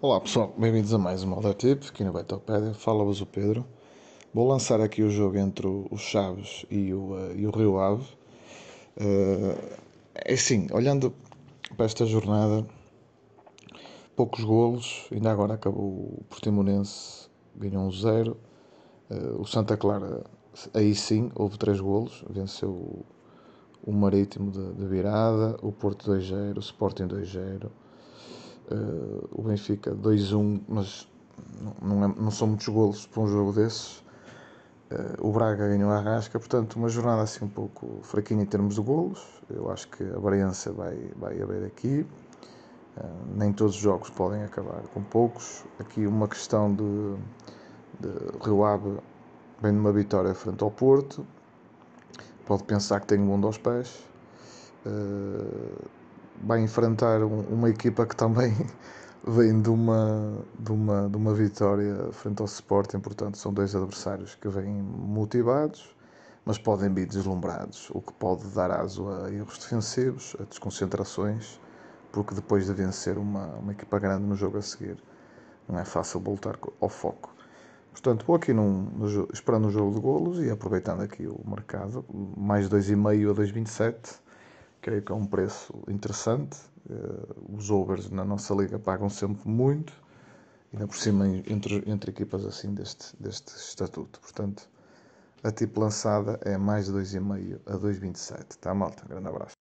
Olá pessoal, bem-vindos a mais um Malda Tip aqui no Betopédia. Fala-vos o Pedro. Vou lançar aqui o jogo entre o Chaves e o, uh, e o Rio Ave. Uh, é assim, olhando para esta jornada, poucos golos. Ainda agora acabou o Portimonense, ganhou um zero. Uh, o Santa Clara, aí sim, houve três golos. Venceu o, o Marítimo de, de virada, o Porto 2-0, o Sporting 2-0 Uh, o Benfica 2-1, mas não, é, não, são muitos golos para um jogo desses. Uh, o Braga ganhou a rasca, portanto, uma jornada assim um pouco fraquinha em termos de golos. Eu acho que a variância vai, vai abrir aqui. Uh, nem todos os jogos podem acabar com poucos. Aqui uma questão de, de Rio Ave vem vitória frente ao Porto. Pode pensar que tem um mundo aos pés vai enfrentar uma equipa que também vem de uma, de, uma, de uma vitória frente ao Sporting, portanto, são dois adversários que vêm motivados, mas podem vir deslumbrados, o que pode dar aso a erros defensivos, a desconcentrações, porque depois de vencer uma, uma equipa grande no jogo a seguir, não é fácil voltar ao foco. Portanto, vou aqui num, no, esperando o um jogo de golos e aproveitando aqui o mercado, mais 2,5 a 2,27 creio que é um preço interessante. Eh, os overs na nossa liga pagam sempre muito, ainda por cima entre, entre equipas assim deste, deste estatuto. Portanto, a tipo lançada é mais de 2,5 a 2,27. Tá, malta? Um grande abraço.